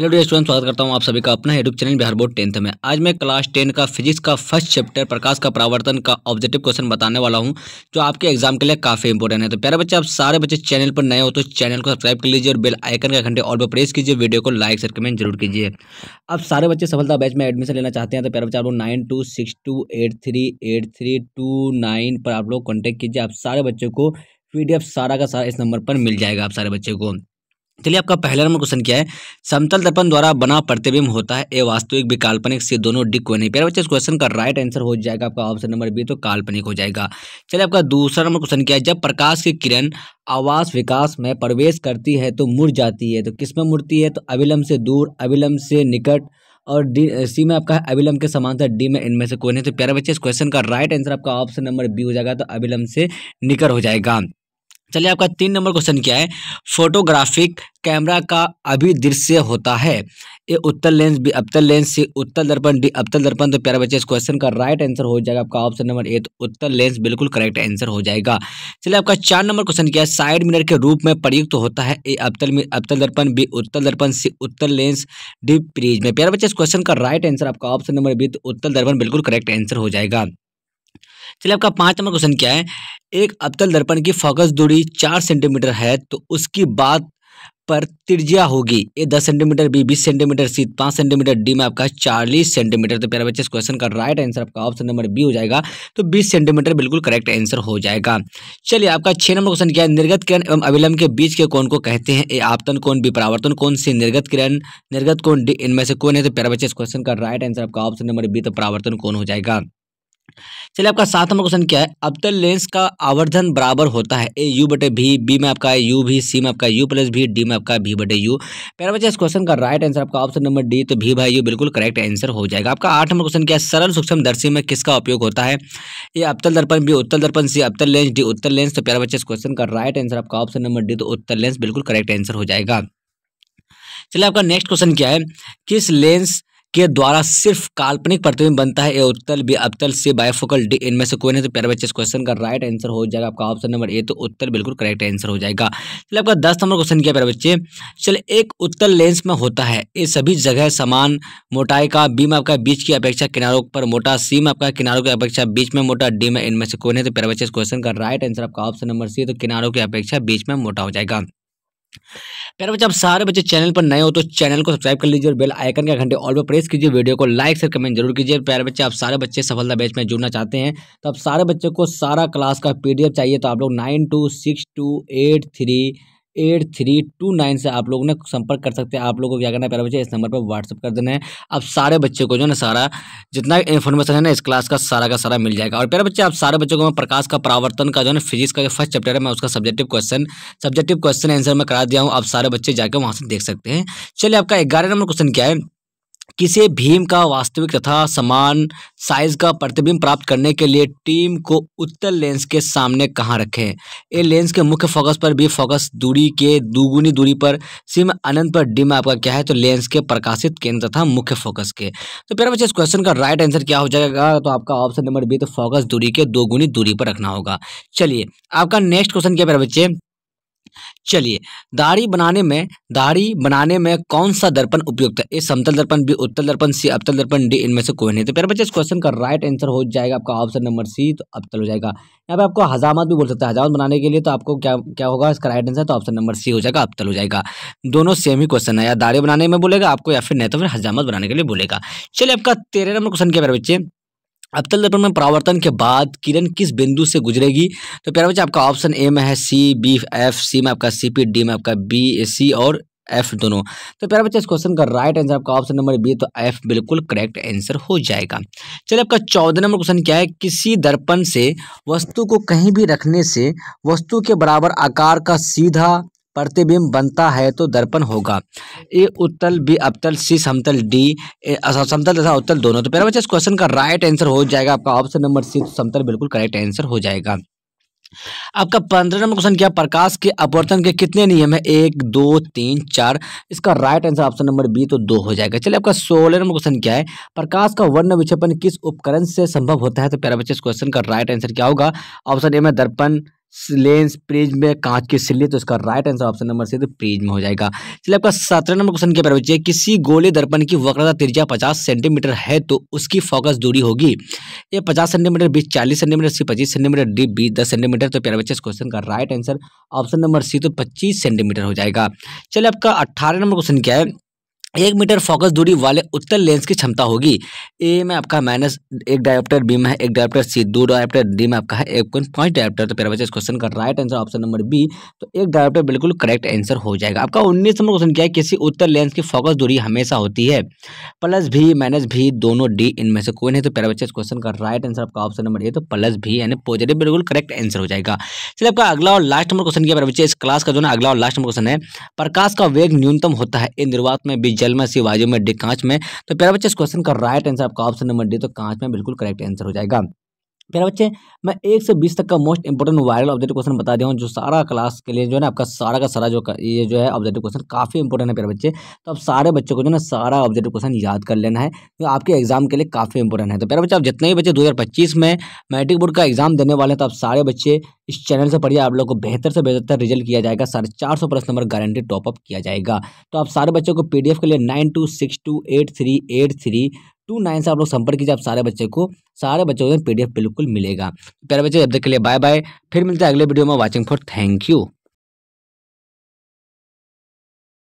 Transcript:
hello dear student स्वागत करता हूं आप सभी का अपना YouTube channel Bihar board tenth में आज मैं क्लास टेन का फिजिक्स का फर्स्ट चैप्टर प्रकाश का परावर्तन का ऑब्जेक्टिव क्वेश्चन बताने वाला हूं जो आपके एग्जाम के लिए काफ़ी इंपॉर्टेंट है तो प्यारे बच्चे आप सारे बच्चे चैनल पर नए हो तो चैनल को सब्सक्राइब कर लीजिए और बेल आइकन का घंटे और पर प्रेस कीजिए वीडियो को लाइक से कमेंट जरूर कीजिए आप सारे बच्चे सफलता बैच में एडमिशन लेना चाहते हैं तो प्यारे बच्चे आप लोग nine two six two eight three eight three two nine पर आप लोग कॉन्टैक्ट कीजिए आप सारे बच्चों को पी सारा का सारा इस नंबर पर मिल जाएगा आप सारे बच्चे को चलिए आपका पहला नंबर क्वेश्चन क्या है समतल दर्पण द्वारा बना प्रतिबिंब होता है ए वास्तविक भी काल्पनिक से दोनों डिक कोई नहीं पे बच्चे इस क्वेश्चन का राइट आंसर हो जाएगा आपका ऑप्शन नंबर बी तो काल्पनिक हो जाएगा चलिए आपका दूसरा नंबर क्वेश्चन क्या है जब प्रकाश की किरण आवास विकास में प्रवेश करती है तो मुड़ जाती है तो किस में मुड़ती है तो अविलंब से दूर अविलंब से निकट और डी सी में आपका अविलंब के समान था डी में इनमें से कोई नहीं तो प्यारे बच्चे इस क्वेश्चन का राइट आंसर आपका ऑप्शन नंबर बी हो जाएगा तो अविलंब से निकट हो जाएगा चलिए आपका तीन नंबर क्वेश्चन क्या है फोटोग्राफिक कैमरा का अभिदृश्य होता है ये उत्तर लेंस बी अबतल लेंस सी उत्तर दर्पण डी अबतल दर्पण तो प्यारा बच्चे इस क्वेश्चन का राइट आंसर हो जाएगा आपका ऑप्शन नंबर ए तो उत्तर लेंस बिल्कुल करेक्ट आंसर हो जाएगा चलिए आपका चार नंबर क्वेश्चन क्या है साइड मिनर के रूप में प्रयुक्त तो होता है ए अबतल अबतल दर्पण बी उत्तर दर्पण सी उत्तर लेंस डी प्रीज में प्यारा बच्चे इस क्वेश्चन का राइट आंसर आपका ऑप्शन नंबर बी तो उत्तर दर्पण बिल्कुल करेक्ट आंसर हो जाएगा चलिए आपका पाँच नंबर क्वेश्चन क्या है एक अबतल दर्पण की फोकस दूरी चार सेंटीमीटर है तो उसकी बात पर त्रिज्या होगी ए दस सेंटीमीटर बी बीस सेंटीमीटर सी पाँच सेंटीमीटर डी में आपका चालीस सेंटीमीटर तो प्यारे बच्चे इस क्वेश्चन का राइट आंसर आपका ऑप्शन नंबर बी हो जाएगा तो बीस सेंटीमीटर बिल्कुल करेक्ट आंसर हो जाएगा चलिए आपका छह नंबर क्वेश्चन क्या है निर्गत किरण एवं अविलंब के बीच के कौन को कहते हैं ए आपतन कौन बी परावर्तन कौन सी निर्गत किरण निर्गत कौन डी इनमें से कौन है तो प्यारे बच्चे इस क्वेश्चन का राइट आंसर आपका ऑप्शन नंबर बी तो परावर्तन कौन हो जाएगा चलिए आपका सात नंबर क्वेश्चन क्या है अबतल लेंस का आवर्धन बराबर होता है ए यू बटे भी बी में आपका है यू भी सी में आपका यू प्लस भी डी में आपका भी बटे यू पहला बच्चा इस क्वेश्चन का राइट आंसर आपका ऑप्शन नंबर डी तो भी भाई यू बिल्कुल करेक्ट आंसर हो जाएगा आपका आठ नंबर क्वेश्चन क्या है सरल सूक्ष्म दर्शी में किसका उपयोग होता है ए अबतल दर्पण बी उत्तल दर्पण सी अबतल लेंस डी उत्तर लेंस तो प्यारा बच्चा इस क्वेश्चन का राइट आंसर आपका ऑप्शन नंबर डी तो उत्तर लेंस बिल्कुल करेक्ट आंसर हो जाएगा चलिए आपका नेक्स्ट क्वेश्चन क्या है किस लेंस के द्वारा सिर्फ काल्पनिक प्रतिबिंब बनता है उत्तल बी अबतल से बायोफोकल डी इनमें से कोई नहीं तो प्यारे बच्चे इस क्वेश्चन का राइट आंसर हो जाएगा आपका ऑप्शन नंबर ए तो उत्तल बिल्कुल करेक्ट आंसर हो जाएगा चलिए आपका दस नंबर क्वेश्चन किया प्यारे बच्चे चलिए एक उत्तल लेंस में होता है ये सभी जगह समान मोटाई का बी में आपका बीच की अपेक्षा किनारों पर मोटा सी में आपका किनारों की अपेक्षा बीच में मोटा डी में इनमें से कोई नहीं तो प्यारे बच्चे इस क्वेश्चन का राइट आंसर आपका ऑप्शन नंबर सी तो किनारों की अपेक्षा बीच में मोटा हो जाएगा प्यार बच्चे आप सारे बच्चे चैनल पर नए हो तो चैनल को सब्सक्राइब कर लीजिए और बेल आइकन का घंटे ऑल पर प्रेस कीजिए वीडियो को लाइक से कमेंट जरूर कीजिए प्यारे बच्चे आप सारे बच्चे सफलता बैच में जुड़ना चाहते हैं तो आप सारे बच्चे को सारा क्लास का पीडीएफ चाहिए तो आप लोग nine two six two eight three eight three two nine से आप लोग ने संपर्क कर सकते हैं आप लोगों को क्या करना है पहले बच्चे इस नंबर पर व्हाट्सअप कर देना है अब सारे बच्चों को जो है ना सारा जितना इन्फॉर्मेशन है ना इस क्लास का सारा का सारा मिल जाएगा और पहले बच्चे आप सारे बच्चों को मैं प्रकाश का परावर्तन का जो है फिजिक्स का जो फर्स्ट चैप्टर है मैं उसका subjective question subjective question answer मैं करा दिया हूँ आप सारे बच्चे जाकर वहाँ से देख सकते हैं चलिए आपका ग्यारह नंबर क्वेश्चन क्या है किसी भीम का वास्तविक तथा समान साइज का प्रतिबिंब प्राप्त करने के लिए टीम को उत्तर लेंस के सामने कहाँ रखें ये लेंस के मुख्य फोकस पर भी फोकस दूरी के दुगुनी दूरी पर सिम अनंत पर डिम आपका क्या है तो लेंस के प्रकाशित केंद्र तथा मुख्य फोकस के तो प्यारे बच्चे इस क्वेश्चन का राइट आंसर क्या हो जाएगा तो आपका ऑप्शन नंबर बी तो फोकस दूरी के दोगुनी दूरी पर रखना होगा चलिए आपका नेक्स्ट क्वेश्चन क्या प्यारे बच्चे चलिए दाढ़ी बनाने में दाढ़ी बनाने में कौन सा दर्पण उपयुक्त है ए समतल दर्पण बी उत्तल दर्पण सी अबतल दर्पण डी इनमें से कोई नहीं तो प्यारे बच्चे इस क्वेश्चन का राइट आंसर हो जाएगा आपका ऑप्शन नंबर सी तो अबतल हो जाएगा यहाँ पे आपको हजामत भी बोल सकता है हजामत बनाने के लिए तो आपको क्या क्या होगा इसका राइट आंसर तो ऑप्शन नंबर सी हो जाएगा अबतल हो जाएगा दोनों सेम ही क्वेश्चन है या दाढ़ी बनाने में बोलेगा आपको या फिर नहीं तो फिर हजामत बनाने के लिए बोलेगा चलिए आपका तेरह नंबर क्वेश्चन क्या प्यारे बच्चे अवतल दर्पण में परावर्तन के बाद किरण किस बिंदु से गुजरेगी तो प्यारे बच्चे आपका ऑप्शन ए में है सी बी एफ सी में आपका सी पी डी में आपका बी ए सी और एफ दोनों तो प्यारे बच्चे इस क्वेश्चन का राइट आंसर आपका ऑप्शन नंबर बी तो एफ बिल्कुल करेक्ट आंसर हो जाएगा चलिए आपका चौदह नंबर क्वेश्चन क्या है किसी दर्पण से वस्तु को कहीं भी रखने से वस्तु के बराबर आकार का सीधा प्रतिबिंब बनता है तो दर्पण होगा ए उत्तल बी अपतल सी समतल डी समतल तथा उत्तल दोनों तो पहला बच्चा इस क्वेश्चन का राइट आंसर हो जाएगा आपका ऑप्शन नंबर सी समतल बिल्कुल करेक्ट आंसर हो जाएगा आपका पंद्रह नंबर क्वेश्चन क्या प्रकाश के अपवर्तन के कितने नियम है एक दो तीन चार इसका right answer option number B तो दो हो जाएगा चलिए आपका सोलह नंबर क्वेश्चन क्या है प्रकाश का वर्ण विक्षेपण किस उपकरण से संभव होता है तो पहला बच्चे इस क्वेश्चन का राइट आंसर क्या होगा ऑप्शन ए में दर्पण लेंस प्रेज में कांच के सिले तो इसका राइट आंसर ऑप्शन नंबर से तो प्रेज में हो जाएगा चलिए आपका सत्रह नंबर क्वेश्चन क्या बच्चे किसी गोले दर्पण की वक्रता त्रिज्या पचास सेंटीमीटर है तो उसकी फोकस दूरी होगी ये पचास सेंटीमीटर बीस चालीस सेंटीमीटर सी पच्चीस सेंटीमीटर डी बी दस सेंटीमीटर तो प्यारे बच्चे इस क्वेश्चन का right answer option number C तो पच्चीस सेंटीमीटर हो जाएगा चलिए आपका अट्ठारह नंबर क्वेश्चन क्या है एक मीटर फोकस दूरी वाले उत्तर लेंस की क्षमता होगी ए में आपका माइनस एक डायप्टर बी में है एक डायप्टर सी दो डायप्टर डी में आपका है एक पॉइंट पाँच डायप्टर तो पेरा इस क्वेश्चन का right answer option number B तो एक डायप्टर बिल्कुल करेक्ट आंसर हो जाएगा आपका उन्नीस नंबर क्वेश्चन क्या है किसी उत्तर लेंस की फोकस दूरी हमेशा होती है प्लस भी माइनस भी दोनों डी इनमें से कोई नहीं तो पेरा इस क्वेश्चन का राइट आंसर आपका ऑप्शन नंबर ए तो प्लस भी यानी पॉजिटिव बिल्कुल करेक्ट आंसर हो जाएगा चलिए आपका अगला और लास्ट नंबर क्वेश्चन क्या पेरा इस क्लास का जो ना अगला और लास्ट नंबर क्वेश्चन है प्रकाश का वेग न्यूनतम होता है इन निर्वात में बीच जल में शिवाजी में डी कांच में तो प्यारा बच्चे इस क्वेश्चन का राइट आंसर आपका ऑप्शन नंबर डी तो कांच में बिल्कुल करेक्ट आंसर हो जाएगा प्यारे बच्चे मैं एक से बीस तक का most important viral objective question बता दिया हूँ जो सारा क्लास के लिए जो है ना आपका सारा का सारा जो का, ये जो है ऑब्जेक्टिव क्वेश्चन काफ़ी इंपॉर्टेंट है प्यारे बच्चे तो आप सारे बच्चों को जो है ना सारा ऑब्जेक्टिव क्वेश्चन याद कर लेना है जो आपके एग्जाम के लिए काफ़ी इंपॉर्टेंट है तो प्यारे बच्चे आप जितने भी बच्चे दो में मैट्रिक बोर्ड का एग्जाम देने वाले हैं तो आप सारे बच्चे इस चैनल से पढ़िए आप लोग को बेहतर से बेहतर रिजल्ट किया जाएगा साढ़े चार सौ प्लस नंबर गारंटी टॉपअप किया जाएगा तो आप सारे बच्चों को पीडीएफ के लिए nine two six two eight three eight three two nine से आप लोग संपर्क कीजिए आप सारे बच्चे को सारे बच्चों को पी बिल्कुल मिलेगा तो प्यारे बच्चे जब तक के लिए बाय बाय फिर मिलते हैं अगले वीडियो में वॉचिंग फॉर थैंक यू